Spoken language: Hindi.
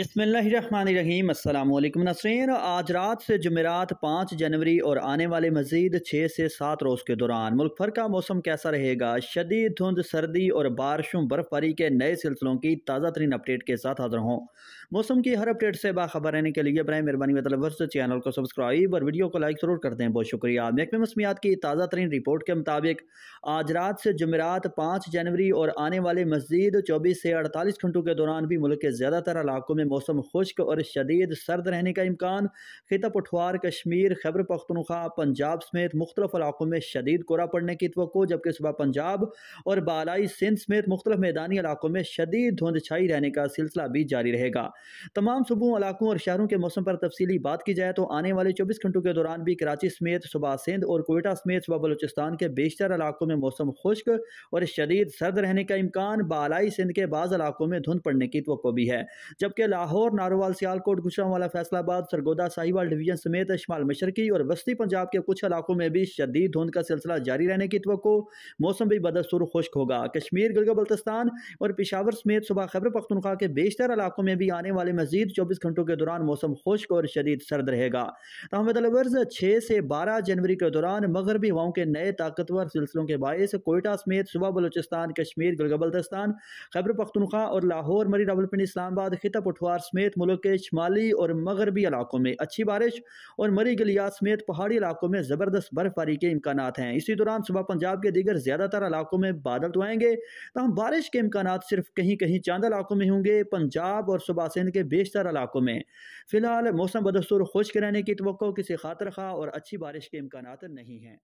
बसमीम अल्लाम नसरीन आज रात से जमेरात पाँच जनवरी और आने वाले मजीद छः से सात रोज़ के दौरान मुल्क भर का मौसम कैसा रहेगा शदीद धुंध सर्दी और बारिशों बर्फबारी के नए सिलसिलों की ताज़ा तरीन अपडेट के साथ हाजिर हों मौसम की हर अपडेट से बाखबर रहने के लिए बरए मेहरबानी मतलब चैनल को सब्सक्राइब और वीडियो को लाइक ज़रूर कर दें बहुत शुक्रिया महकमे मौसमियात की ताज़ा तरीन रिपोर्ट के मुताबिक आज रात से जमेरात पाँच जनवरी और आने वाले मजीद चौबीस से अड़तालीस घंटों के दौरान भी मुल्क के ज़्यादातर इलाकों में में मौसम खुश्क और शदीद सर्द रहने का इम्कान खिता पठवार कश्मीर खैबर पख्तनखा पंजाब समेत मुख्तलिफ इलाकों में शदीद कोरा पड़ने की तो जबकि सुबह पंजाब और बालाई सिंध समेत मुख्तलिफ मैदानी इलाकों में शदीद धुंध छाई रहने का सिलसिला भी जारी रहेगा तमाम सूबों इलाकों और शहरों के मौसम पर तफसीली बात की जाए तो आने वाले चौबीस घंटों के दौरान भी कराची समेत सुबह सिंध और कोयटा समेत सुबह बलोचिस्तान के बेशतर इलाकों में मौसम खुश्क और शदीद सर्द रहने का इम्कान बालाई सिंध के बाद इलाकों में धुंध पड़ने की तो भी है जबकि लाहौर नारोवाल सियालकोट गुजरा वाला फैसलाबाद सरगोदा साहिवाल डिवीजन समेत शमाल मशरकी और वस्ती पंजाब के कुछ इलाकों में भी शदीद धुंध का सिलसिला जारी रहने की तो मौसम भी बदस्तूर खुश्क होगा कश्मीर गिलगत बल्तिस्तान और पिशावर समेत सुबह खबर पख्तनखा के बेशतर इलाकों में भी आने वाले मजीद चौबीस घंटों के दौरान मौसम खुश्क और शदीद सर्द रहेगा तहमदलवर्ज छः से बारह जनवरी के दौरान मगरबी हवाओं के नए ताकतवर सिलसिलों के बायस कोयटा समेत सुबह बलोचिस्तान कश्मीर गिलगत बल्तिस्तान खबर पख्तनखा और लाहौर मरी रावलपिंडी इस्लामाबाद खिता पठवा कुपवार समेत मुल्क के शुमाली और मगरबी इलाकों में अच्छी बारिश और मरी गलियात समेत पहाड़ी इलाकों में ज़बरदस्त बर्फबारी के इम्कान हैं इसी दौरान सुबह पंजाब के दीगर ज़्यादातर इलाकों में बादल तो आएंगे तहम बारिश के इम्कान सिर्फ कहीं कहीं चांद इलाकों में होंगे पंजाब और सुबह सिंध के बेशतर इलाकों में फ़िलहाल मौसम बदस्तूर खुश्क रहने की तो किसी खातर खा और अच्छी बारिश के इम्कान नहीं हैं